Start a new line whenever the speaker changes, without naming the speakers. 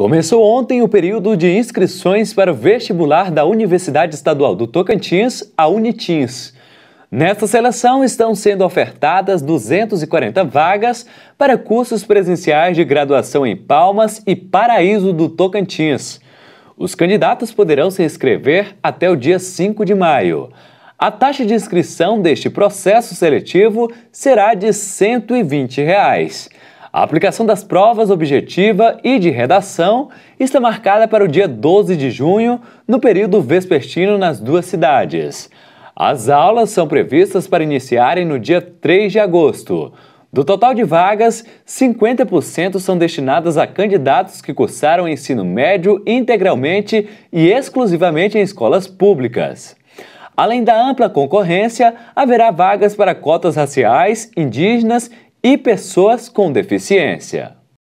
Começou ontem o período de inscrições para o vestibular da Universidade Estadual do Tocantins, a Unitins. Nesta seleção estão sendo ofertadas 240 vagas para cursos presenciais de graduação em Palmas e Paraíso do Tocantins. Os candidatos poderão se inscrever até o dia 5 de maio. A taxa de inscrição deste processo seletivo será de R$ 120. Reais. A aplicação das provas objetiva e de redação está marcada para o dia 12 de junho, no período vespertino nas duas cidades. As aulas são previstas para iniciarem no dia 3 de agosto. Do total de vagas, 50% são destinadas a candidatos que cursaram ensino médio integralmente e exclusivamente em escolas públicas. Além da ampla concorrência, haverá vagas para cotas raciais, indígenas e pessoas com deficiência.